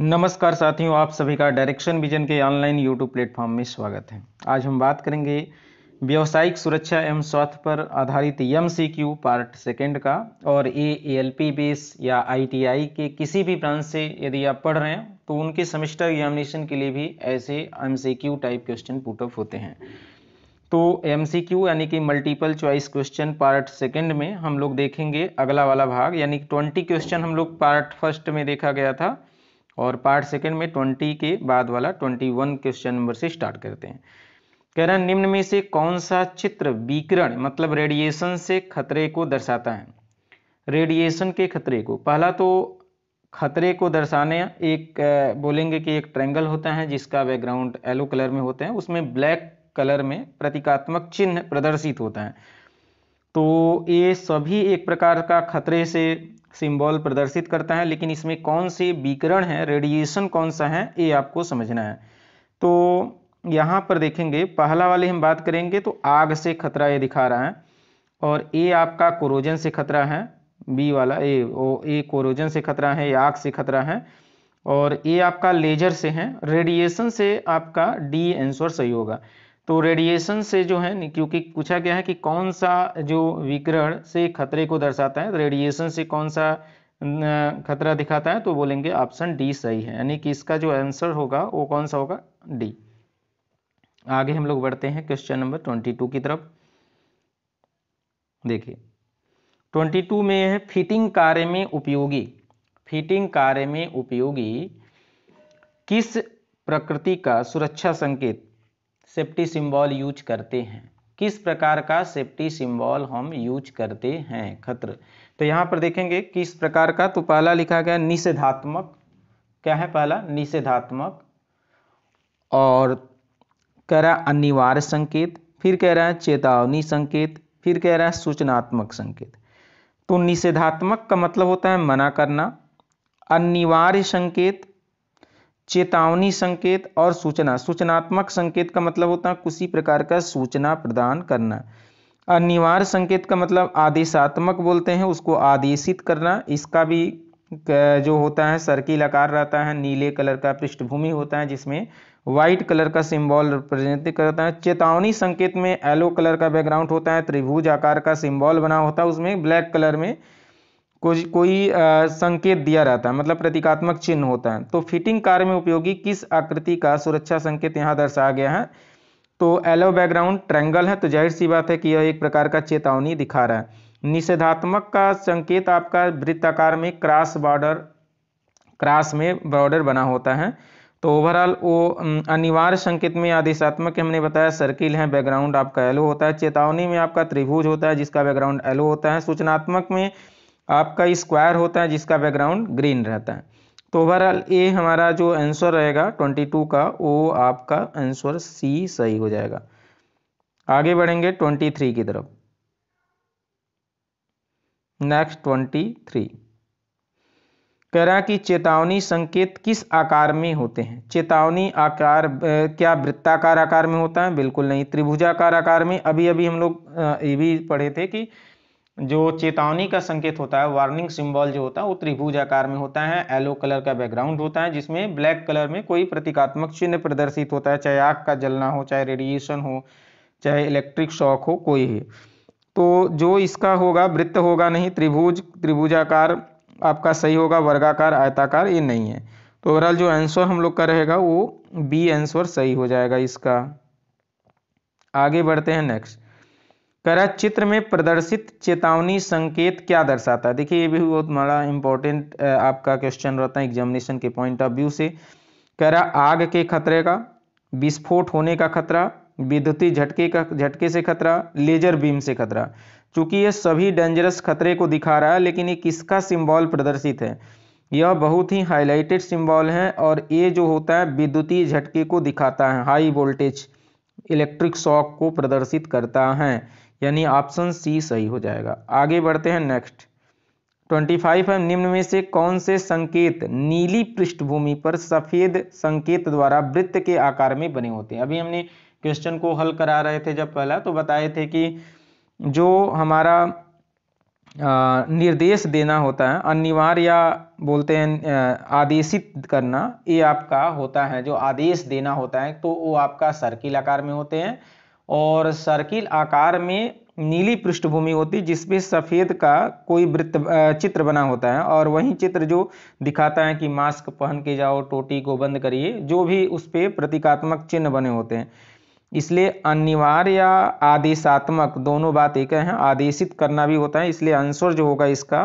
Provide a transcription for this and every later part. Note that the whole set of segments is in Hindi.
नमस्कार साथियों आप सभी का डायरेक्शन विजन के ऑनलाइन यूट्यूब प्लेटफॉर्म में स्वागत है आज हम बात करेंगे व्यावसायिक सुरक्षा एवं स्वास्थ्य पर आधारित एम पार्ट सेकेंड का और ए एल पी बेस या आईटीआई के किसी भी ब्रांच से यदि आप पढ़ रहे हैं तो उनके सेमिस्टर एग्जामिनेशन के लिए भी ऐसे एम टाइप क्वेश्चन पुटअप होते हैं तो एम यानी कि multiple choice question part second में हम लोग देखेंगे अगला वाला भाग यानी ट्वेंटी क्वेश्चन हम लोग पार्ट फर्स्ट में देखा गया था और पार्ट सेकंड में ट्वेंटी के बाद वाला ट्वेंटी वन क्वेश्चन नंबर से स्टार्ट करते हैं कह रहा है निम्न में से कौन सा चित्र विकिरण मतलब रेडिएशन से खतरे को दर्शाता है रेडिएशन के खतरे को पहला तो खतरे को दर्शाने एक बोलेंगे कि एक ट्रैंगल होता है जिसका बैकग्राउंड येलो कलर में होता है उसमें ब्लैक कलर में प्रतीकात्मक चिन्ह प्रदर्शित होता है तो ये सभी एक प्रकार का खतरे से सिंबल प्रदर्शित करता है लेकिन इसमें कौन से विकरण है रेडिएशन कौन सा है ये आपको समझना है तो यहाँ पर देखेंगे पहला वाले हम बात करेंगे तो आग से खतरा ये दिखा रहा है और ए आपका कोरोजन से खतरा है बी वाला ए ओ ए कोरोजन से खतरा है या आग से खतरा है और ए आपका लेजर से है रेडिएशन से आपका डी आंसर सही होगा तो रेडिएशन से जो है क्योंकि पूछा गया है कि कौन सा जो विकिरण से खतरे को दर्शाता है रेडिएशन तो से कौन सा खतरा दिखाता है तो बोलेंगे ऑप्शन डी सही है यानी कि इसका जो आंसर होगा वो कौन सा होगा डी आगे हम लोग बढ़ते हैं क्वेश्चन नंबर ट्वेंटी टू की तरफ देखिए ट्वेंटी टू में है फिटिंग कार्य में उपयोगी फिटिंग कार्य में उपयोगी किस प्रकृति का सुरक्षा संकेत सेफ्टी सिंबल यूज करते हैं किस प्रकार का सेफ्टी सिंबल हम यूज करते हैं खत्र तो यहाँ पर देखेंगे किस प्रकार का तो पहला लिखा गया निषेधात्मक क्या है पहला निषेधात्मक और कह रहा अनिवार्य संकेत फिर कह रहा है चेतावनी संकेत फिर कह रहा है सूचनात्मक संकेत तो निषेधात्मक का मतलब होता है मना करना अनिवार्य संकेत चेतावनी संकेत और सूचना सूचनात्मक संकेत का मतलब होता है किसी प्रकार का सूचना प्रदान करना अनिवार्य संकेत का मतलब आदेशात्मक बोलते हैं उसको आदेशित करना इसका भी जो होता है सर्किल आकार रहता है नीले कलर का पृष्ठभूमि होता है जिसमें व्हाइट कलर का सिंबल रिप्रेजेंट करता है चेतावनी संकेत में येलो कलर का बैकग्राउंड होता है त्रिभुज आकार का सिंबल बना होता है उसमें ब्लैक कलर में कोई कोई संकेत दिया रहता है मतलब प्रतीकात्मक चिन्ह होता है तो फिटिंग कार्य में उपयोगी किस आकृति का सुरक्षा संकेत यहाँ दर्शाया गया है तो एलो बैकग्राउंड ट्रैंगल है तो जाहिर सी बात है कि यह एक प्रकार का चेतावनी दिखा रहा है निषेधात्मक का संकेत आपका वृत्ताकार में क्रॉस बॉर्डर क्रॉस में बॉर्डर बना होता है तो ओवरऑल वो अनिवार्य संकेत में आदेशात्मक हमने बताया सर्किल है बैकग्राउंड आपका एलो होता है चेतावनी में आपका त्रिभुज होता है जिसका बैकग्राउंड एलो होता है सूचनात्मक में आपका स्क्वायर होता है जिसका बैकग्राउंड ग्रीन रहता है तो ओवरऑल ए हमारा जो आंसर रहेगा 22 का वो आपका आंसर सी सही हो जाएगा आगे बढ़ेंगे 23 की तरफ नेक्स्ट 23 कह रहा कि चेतावनी संकेत किस आकार में होते हैं चेतावनी आकार क्या वृत्ताकार आकार में होता है बिल्कुल नहीं त्रिभुजाकार आकार में अभी अभी हम लोग ये भी पढ़े थे कि जो चेतावनी का संकेत होता है वार्निंग सिंबल जो होता है वो त्रिभुज आकार में होता है येलो कलर का बैकग्राउंड होता है जिसमें ब्लैक कलर में कोई प्रतीकात्मक चिन्ह प्रदर्शित होता है चाहे आग का जलना हो चाहे रेडिएशन हो चाहे इलेक्ट्रिक शॉक हो कोई ही तो जो इसका होगा वृत्त होगा नहीं त्रिभुज त्रिभुजाकार आपका सही होगा वर्गाकार आयताकार ये नहीं है तो ओवरऑल जो आंसर हम लोग का रहेगा वो बी आंसर सही हो जाएगा इसका आगे बढ़ते हैं नेक्स्ट करा चित्र में प्रदर्शित चेतावनी संकेत क्या दर्शाता है देखिए ये भी बहुत बड़ा इंपॉर्टेंट आपका क्वेश्चन रहता है एग्जामिनेशन के पॉइंट ऑफ व्यू से करा आग के खतरे का विस्फोट होने का खतरा विद्युतीय झटके का झटके से खतरा लेजर बीम से खतरा चूंकि ये सभी डेंजरस खतरे को दिखा रहा है लेकिन ये किसका सिंबॉल प्रदर्शित है यह बहुत ही हाईलाइटेड सिंबॉल है और ये जो होता है विद्युतीय झटके को दिखाता है हाई वोल्टेज इलेक्ट्रिक शॉक को प्रदर्शित करता है यानी ऑप्शन सी सही हो जाएगा आगे बढ़ते हैं नेक्स्ट 25 है निम्न में से कौन से संकेत नीली पृष्ठभूमि पर सफेद संकेत द्वारा वृत्त के आकार में बने होते हैं अभी हमने क्वेश्चन को हल करा रहे थे जब पहला तो बताए थे कि जो हमारा निर्देश देना होता है अनिवार्य या बोलते हैं आदेशित करना ये आपका होता है जो आदेश देना होता है तो वो आपका सर्किल आकार में होते हैं और सर्किल आकार में नीली पृष्ठभूमि होती जिसपे सफ़ेद का कोई वृत्त चित्र बना होता है और वही चित्र जो दिखाता है कि मास्क पहन के जाओ टोटी को बंद करिए जो भी उस पर प्रतीकात्मक चिन्ह बने होते हैं इसलिए अनिवार्य या आदेशात्मक दोनों बात एक है आदेशित करना भी होता है इसलिए आंसर जो होगा इसका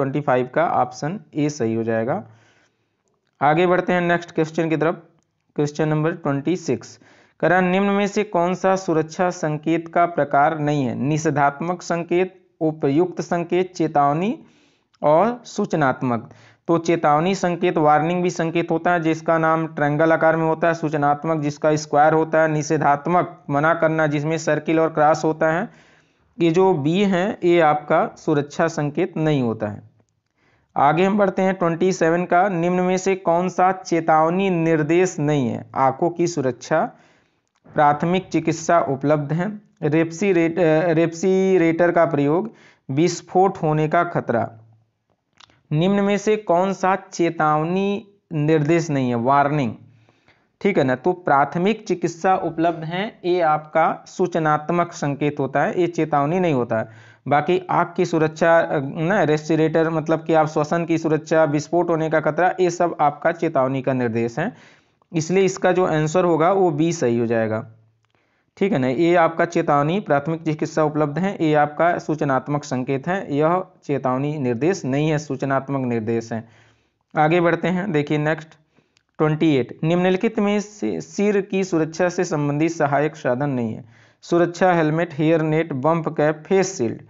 25 का ऑप्शन ए सही हो जाएगा आगे बढ़ते हैं नेक्स्ट क्वेश्चन की तरफ क्वेश्चन नंबर 26 कह निम्न में से कौन सा सुरक्षा संकेत का प्रकार नहीं है निषेधात्मक संकेत उपयुक्त संकेत चेतावनी और सूचनात्मक तो चेतावनी संकेत वार्निंग भी संकेत होता है जिसका नाम ट्रैंगल आकार में होता है सूचनात्मक जिसका स्क्वायर होता है निषेधात्मक मना करना जिसमें सर्किल और क्रॉस होता है ये जो बी है ये आपका सुरक्षा संकेत नहीं होता है आगे हम बढ़ते हैं ट्वेंटी सेवन का निम्न में से कौन सा चेतावनी निर्देश नहीं है आंखों की सुरक्षा प्राथमिक चिकित्सा उपलब्ध है रेप्सीरेट रेप्सीरेटर का प्रयोग विस्फोट होने का खतरा निम्न में से कौन सा चेतावनी निर्देश नहीं है वार्निंग ठीक है ना तो प्राथमिक चिकित्सा उपलब्ध है ये आपका सूचनात्मक संकेत होता है ये चेतावनी नहीं होता है बाकी आग की सुरक्षा ना रेस्टिरेटर मतलब कि आप श्वसन की सुरक्षा विस्फोट होने का खतरा ये सब आपका चेतावनी का निर्देश है इसलिए इसका जो आंसर होगा वो बी सही हो जाएगा ठीक है ना ये आपका चेतावनी प्राथमिक चिकित्सा उपलब्ध है ये आपका सूचनात्मक संकेत है यह चेतावनी निर्देश नहीं है सूचनात्मक निर्देश है आगे बढ़ते हैं देखिए नेक्स्ट 28 निम्नलिखित में सिर की सुरक्षा से संबंधित सहायक साधन नहीं है सुरक्षा helmet hair net bump cap face shield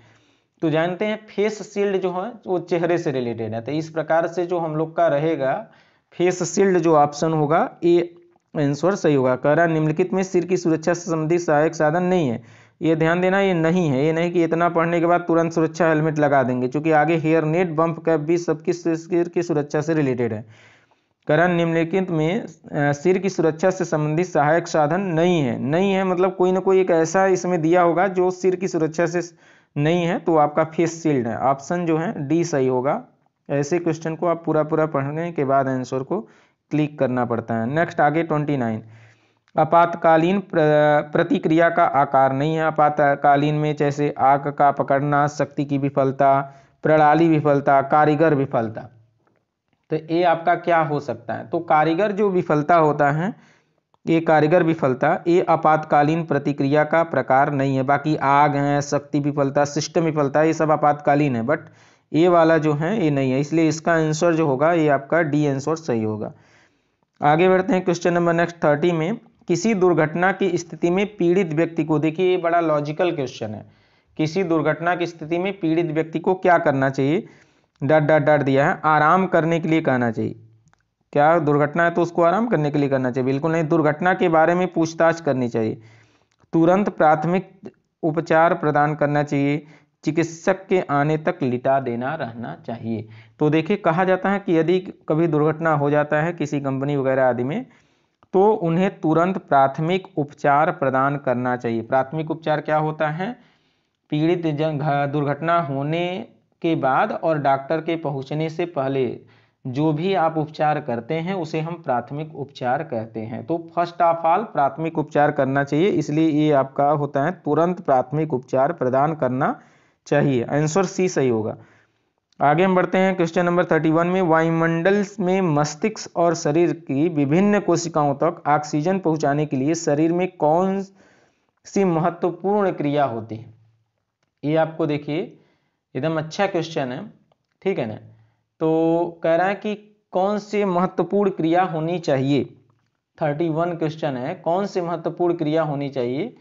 तो जानते हैं फेस शील्ड जो है वो चेहरे से रिलेटेड है तो इस प्रकार से जो हम लोग का रहेगा फेस शील्ड जो ऑप्शन होगा ए आंसर सही होगा कह रहा निम्नलिखित में सिर की सुरक्षा से संबंधित सहायक साधन नहीं है ये ध्यान देना ये नहीं है ये नहीं कि इतना पढ़ने के बाद तुरंत सुरक्षा हेलमेट लगा देंगे क्योंकि आगे हेयर नेट बम्प कैप भी सबकी सिर की सुरक्षा से रिलेटेड है करण निम्नलिखित में सिर की सुरक्षा से संबंधित सहायक साधन नहीं है नहीं है मतलब कोई ना कोई एक ऐसा इसमें दिया होगा जो सिर की सुरक्षा से नहीं है तो आपका फेस शील्ड है ऑप्शन जो है डी सही होगा ऐसे क्वेश्चन को आप पूरा पूरा पढ़ने के बाद आंसर को क्लिक करना पड़ता है नेक्स्ट आगे ट्वेंटी नाइन आपातकालीन प्रतिक्रिया का आकार नहीं है आपातकालीन में जैसे आग का पकड़ना शक्ति की विफलता प्रणाली विफलता कारीगर विफलता तो ये आपका क्या हो सकता है तो कारीगर जो विफलता होता है ये कारीगर विफलता ये आपातकालीन प्रतिक्रिया का प्रकार नहीं है बाकी आग है शक्ति विफलता सिस्टम विफलता ये सब आपातकालीन है बट ए वाला जो है ये नहीं है इसलिए इसका आंसर जो होगा ये आपका डी आंसर सही होगा आगे बढ़ते हैं क्वेश्चन नंबर नेक्स्ट थर्टी में किसी दुर्घटना की स्थिति में पीड़ित व्यक्ति को देखिए ये बड़ा लॉजिकल क्वेश्चन है किसी दुर्घटना की स्थिति में पीड़ित व्यक्ति को क्या करना चाहिए डट डट डट दिया है आराम करने के लिए कहना चाहिए क्या दुर्घटना है तो उसको आराम करने के लिए करना चाहिए बिल्कुल नहीं दुर्घटना के बारे में पूछताछ करनी चाहिए तुरंत प्राथमिक उपचार प्रदान करना चाहिए चिकित्सक के आने तक लिटा देना रहना चाहिए तो देखिए कहा जाता है कि यदि कभी दुर्घटना हो जाता है किसी कंपनी वगैरह आदि में तो उन्हें तुरंत प्राथमिक उपचार प्रदान करना चाहिए प्राथमिक उपचार क्या होता है पीड़ित जन दुर्घटना होने के बाद और डॉक्टर के पहुंचने से पहले जो भी आप उपचार करते हैं उसे हम प्राथमिक उपचार कहते हैं तो फर्स्ट ऑफ ऑल प्राथमिक उपचार करना चाहिए इसलिए ये आपका होता है तुरंत प्राथमिक उपचार प्रदान करना चाहिए आंसर सी सही होगा आगे हम बढ़ते हैं क्वेश्चन नंबर थर्टी वन में वायुमंडल में मस्तिष्क और शरीर की विभिन्न कोशिकाओं तक ऑक्सीजन पहुंचाने के लिए शरीर में कौन सी महत्वपूर्ण क्रिया होती है ये आपको देखिए एकदम अच्छा क्वेश्चन है ठीक है ना तो कह रहा है कि कौन सी महत्वपूर्ण क्रिया होनी चाहिए थर्टी वन क्वेश्चन है कौन सी महत्वपूर्ण क्रिया होनी चाहिए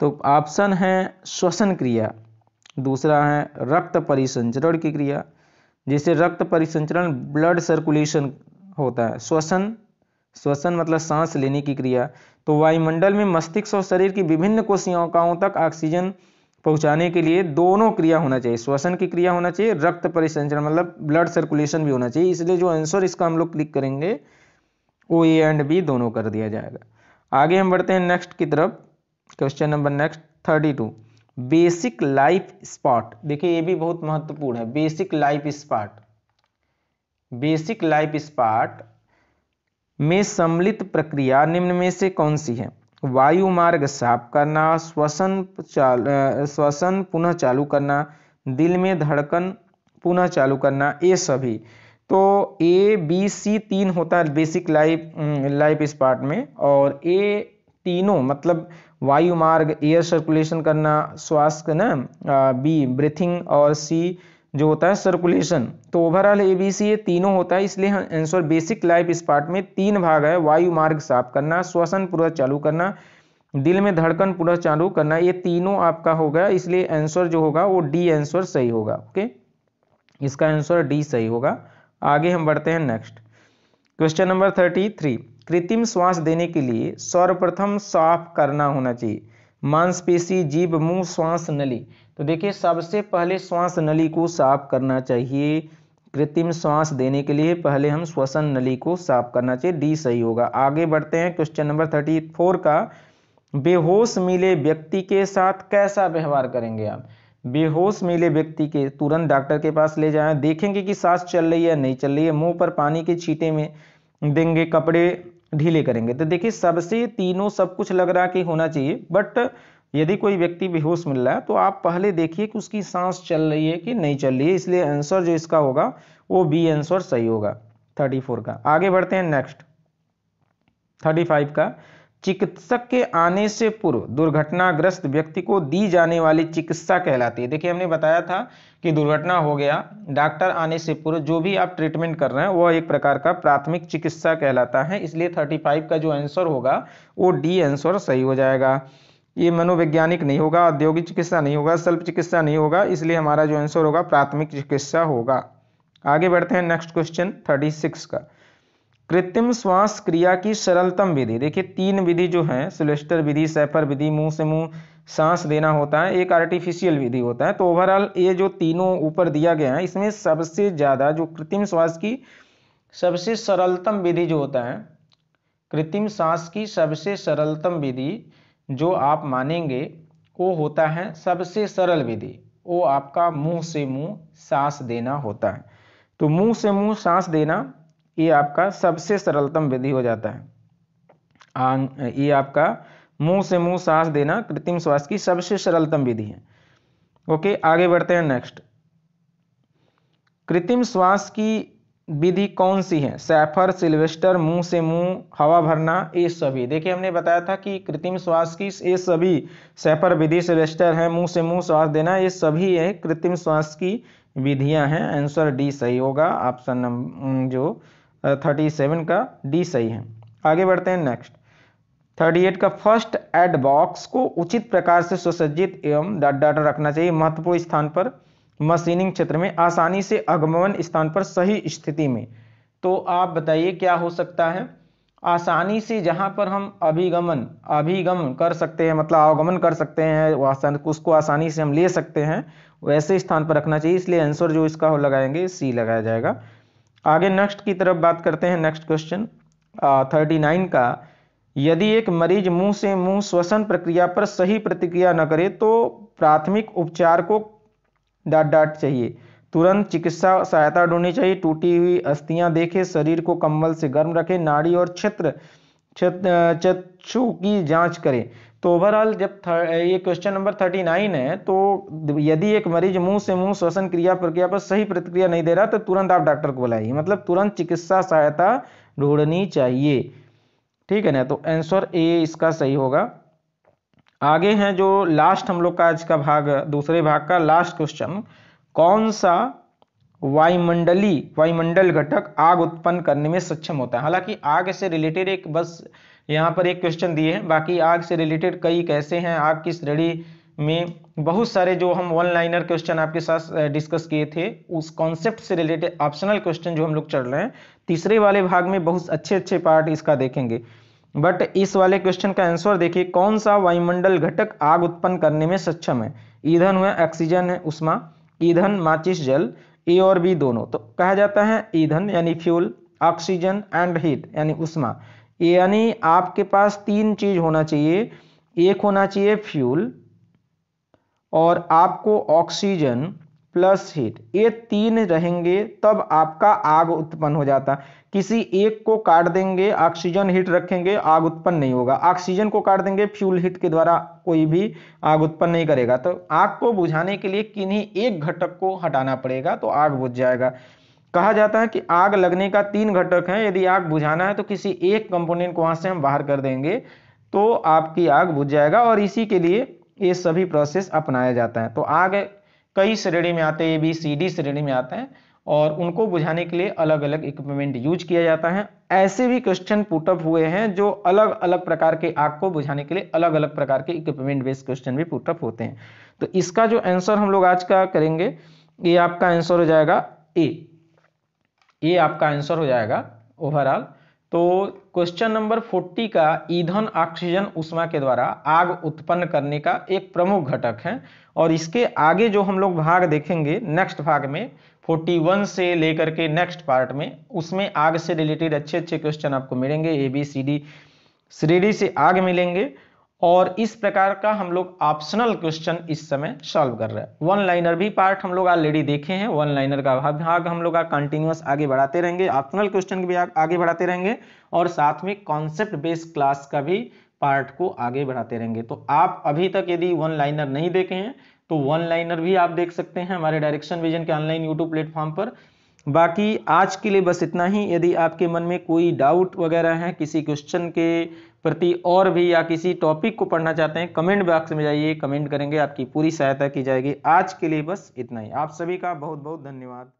तो ऑप्शन है श्वसन क्रिया दूसरा है रक्त परिसंचरण की क्रिया जिसे रक्त परिसंचरण ब्लड सर्कुलेशन होता है श्वसन श्वसन मतलब सांस लेने की क्रिया तो वायुमंडल में मस्तिष्क और शरीर की विभिन्न कोशिकाओं तक ऑक्सीजन पहुंचाने के लिए दोनों क्रिया होना चाहिए श्वसन की क्रिया होना चाहिए रक्त परिसंचरण मतलब ब्लड सर्कुलेशन भी होना चाहिए इसलिए जो आंसर इसका हम लोग क्लिक करेंगे ओ ए एंड बी दोनों कर दिया जाएगा आगे हम बढ़ते हैं नेक्स्ट की तरफ question number next thirty two basic life support देखिए ये भी बहुत महत्वपूर्ण है basic life support basic life support में सम्मिलित प्रक्रिया निम्न में से कौन सी है वायु मार्ग साफ करना श्वसन श्वसन पुनः चालू करना दिल में धड़कन पुनः चालू करना ये सभी तो ए बी सी तीन होता है बेसिक लाइफ लाइफ स्पार्ट में और ए तीनों मतलब वायु मार्ग एयर सर्कुलेशन करना श्वास ना बी ब्रीथिंग और सी जो होता है सर्कुलेशन तो ओवरऑल ए बी सी ये तीनों होता है इसलिए आंसर बेसिक लाइफ इस पार्ट में तीन भाग है वायु मार्ग साफ करना श्वसन पूरा चालू करना दिल में धड़कन पूरा चालू करना ये तीनों आपका होगा इसलिए आंसर जो होगा वो डी आंसर सही होगा ओके इसका आंसर डी सही होगा आगे हम बढ़ते हैं next question number thirty three कृत्रिम श्वास देने के लिए सर्वप्रथम साफ करना होना चाहिए मांसपेशी जीव मुंह श्वास नली तो देखिए सबसे पहले श्वास नली को साफ करना चाहिए कृत्रिम श्वास देने के लिए पहले हम श्वसन नली को साफ करना चाहिए डी सही होगा आगे बढ़ते हैं क्वेश्चन नंबर थर्टी फोर का बेहोश मिले व्यक्ति के साथ कैसा व्यवहार करेंगे आप बेहोश मिले व्यक्ति के तुरंत डॉक्टर के पास ले जाएं देखेंगे कि सांस चल रही है नहीं चल रही है मुंह पर पानी के छींटे में देंगे कपड़े ढीले करेंगे तो देखिए सबसे तीनों सब कुछ लग रहा कि होना चाहिए बट यदि कोई व्यक्ति बेहोश मिल रहा है तो आप पहले देखिए कि उसकी सांस चल रही है कि नहीं चल रही है इसलिए आंसर जो इसका होगा वो बी आंसर सही होगा थर्टी फोर का आगे बढ़ते हैं नेक्स्ट थर्टी फाइव का चिकित्सक के आने से पूर्व दुर्घटनाग्रस्त व्यक्ति को दी जाने वाली चिकित्सा कहलाती है देखिए हमने बताया था कि दुर्घटना हो गया डॉक्टर आने से पूर्व जो भी आप ट्रीटमेंट कर रहे हैं वह एक प्रकार का प्राथमिक चिकित्सा कहलाता है इसलिए 35 का जो आंसर होगा वो डी आंसर सही हो जाएगा ये मनोवैज्ञानिक नहीं होगा औद्योगिक चिकित्सा नहीं होगा सल्प चिकित्सा नहीं होगा इसलिए हमारा जो आंसर होगा प्राथमिक चिकित्सा होगा आगे बढ़ते हैं नेक्स्ट क्वेश्चन थर्टी का कृत्रिम श्वास क्रिया की सरलतम विधि देखिए तीन विधि जो है सिलेस्टर विधि सैफर विधि मुंह से मुंह सांस देना होता है एक आर्टिफिशियल विधि होता है तो ओवरऑल ये जो तीनों ऊपर दिया गया है इसमें सबसे ज़्यादा जो कृत्रिम श्वास की सबसे सरलतम विधि जो होता है कृत्रिम सांस की सबसे सरलतम विधि जो आप मानेंगे वो होता है सबसे सरल विधि वो आपका मुंह से मुंह सांस देना होता है तो मुंह से मुंह सांस देना ये आपका सबसे सरलतम विधि हो जाता है आंग ये आपका मुंह से मुंह सांस देना कृत्रिम श्वास की सबसे सरलतम विधि है ओके आगे बढ़ते हैं नेक्स्ट कृत्रिम श्वास की विधि कौन सी है सैफर सिल्वेस्टर मुंह से मुंह हवा भरना ये सभी देखिए हमने बताया था कि कृत्रिम श्वास की ये सभी सैफर विधि सिल्वेस्टर है मुंह से मुंह श्वास देना ये सभी है कृत्रिम श्वास की विधियां हैं आंसर डी सही होगा ऑप्शन नंबर जो थर्टी सेवन का डी सही है आगे बढ़ते हैं नेक्स्ट थर्टी एट का फर्स्ट एड बॉक्स को उचित प्रकार से सुसज्जित एवं डाटा रखना चाहिए महत्वपूर्ण स्थान पर मशीनिंग क्षेत्र में आसानी से आगमन स्थान पर सही स्थिति में तो आप बताइए क्या हो सकता है आसानी से जहाँ पर हम अभिगमन अभिगम कर सकते हैं मतलब आगमन कर सकते हैं उसको आसानी से हम ले सकते हैं वैसे स्थान पर रखना चाहिए इसलिए आंसर जो इसका हो लगाएंगे सी लगाया जाएगा आगे नेक्स्ट की तरफ बात करते हैं नेक्स्ट क्वेश्चन थर्टी नाइन का यदि एक मरीज मुंह से मुंह श्वसन प्रक्रिया पर सही प्रतिक्रिया न करे तो प्राथमिक उपचार को डाट डाट चाहिए तुरंत चिकित्सा सहायता ढूंढनी चाहिए टूटी हुई अस्थियां देखें शरीर को कंबल से गर्म रखें नाड़ी और क्षेत्र चक्षु की जांच करें तो ओवरऑल जब ये क्वेश्चन नंबर थर्टी नाइन है तो यदि एक मरीज मुंह से मुंह श्वसन क्रिया प्रक्रिया पर सही प्रतिक्रिया नहीं दे रहा तो तुरंत आप डॉक्टर को बुलाइए मतलब तुरंत चिकित्सा सहायता ढूंढनी चाहिए ठीक है ना तो आंसर ए इसका सही होगा आगे है जो लास्ट हम लोग का आज का भाग दूसरे भाग का लास्ट क्वेश्चन कौन सा वायुमंडली वायुमंडल घटक आग उत्पन्न करने में सक्षम होता है हालांकि आग से रिलेटेड एक बस यहाँ पर एक क्वेश्चन दिए हैं बाकी आग से रिलेटेड कई कैसे हैं आग की श्रेणी में बहुत सारे जो हम वन लाइनर क्वेश्चन आपके साथ डिस्कस किए थे उस कॉन्सेप्ट से रिलेटेड ऑप्शनल क्वेश्चन जो हम लोग चढ़ रहे हैं तीसरे वाले भाग में बहुत अच्छे अच्छे पार्ट इसका देखेंगे बट इस वाले क्वेश्चन का आंसर देखिए कौन सा वायुमंडल घटक आग उत्पन्न करने में सक्षम है ईंधन हुआ ऑक्सीजन है उष्मा ईंधन माचिस जल ए और बी दोनों तो कहा जाता है ईंधन यानी फ्यूल ऑक्सीजन एंड हीट यानी उष्मा यानी आपके पास तीन चीज़ होना चाहिए एक होना चाहिए फ्यूल और आपको ऑक्सीजन प्लस हीट ये तीन रहेंगे तब आपका आग उत्पन्न हो जाता किसी एक को काट देंगे ऑक्सीजन हीट रखेंगे आग उत्पन्न नहीं होगा ऑक्सीजन को काट देंगे फ्यूल हीट के द्वारा कोई भी आग उत्पन्न नहीं करेगा तो आग को बुझाने के लिए किन्हीं एक घटक को हटाना पड़ेगा तो आग बुझ जाएगा कहा जाता है कि आग लगने का तीन घटक हैं यदि आग बुझाना है तो किसी एक कंपोनेंट को वहाँ से हम बाहर कर देंगे तो आपकी आग बुझ जाएगा और इसी के लिए ये सभी प्रोसेस अपनाया जाता है तो आग कई श्रेणी में आते हैं ए बी सी डी श्रेणी में आते हैं और उनको बुझाने के लिए अलग अलग इक्विपमेंट यूज किया जाता है ऐसे भी क्वेश्चन पुटअप हुए हैं जो अलग अलग प्रकार के आग को बुझाने के लिए अलग अलग प्रकार के इक्विपमेंट बेस्ड क्वेश्चन भी पुटअप होते हैं तो इसका जो आंसर हम लोग आज का करेंगे ये आपका आंसर हो जाएगा ए ये आपका आंसर हो जाएगा ओवरऑल तो क्वेश्चन नंबर 40 का ईंधन ऑक्सीजन उष्मा के द्वारा आग उत्पन्न करने का एक प्रमुख घटक है और इसके आगे जो हम लोग भाग देखेंगे नेक्स्ट भाग में 41 से लेकर के नेक्स्ट पार्ट में उसमें आग से रिलेटेड अच्छे अच्छे क्वेश्चन आपको मिलेंगे ए बी सी डी श्रेणी से आग मिलेंगे और इस प्रकार का हम लोग ऑप्शनल क्वेश्चन इस समय सॉल्व कर रहे हैं वन लाइनर भी पार्ट हम लोग ऑलरेडी देखे हैं वन लाइनर का भाग हम लोग कंटिन्यूस आगे बढ़ाते रहेंगे ऑप्शनल क्वेश्चन भी आगे बढ़ाते रहेंगे और साथ में कॉन्सेप्ट बेस्ड क्लास का भी पार्ट को आगे बढ़ाते रहेंगे तो आप अभी तक यदि वन लाइनर नहीं देखे हैं तो वन लाइनर भी आप देख सकते हैं हमारे डायरेक्शन विजन के ऑनलाइन यूट्यूब प्लेटफॉर्म पर बाकी आज के लिए बस इतना ही यदि आपके मन में कोई डाउट वगैरह है किसी क्वेश्चन के प्रति और भी या किसी टॉपिक को पढ़ना चाहते हैं कमेंट बॉक्स में जाइए कमेंट करेंगे आपकी पूरी सहायता की जाएगी आज के लिए बस इतना ही आप सभी का बहुत बहुत धन्यवाद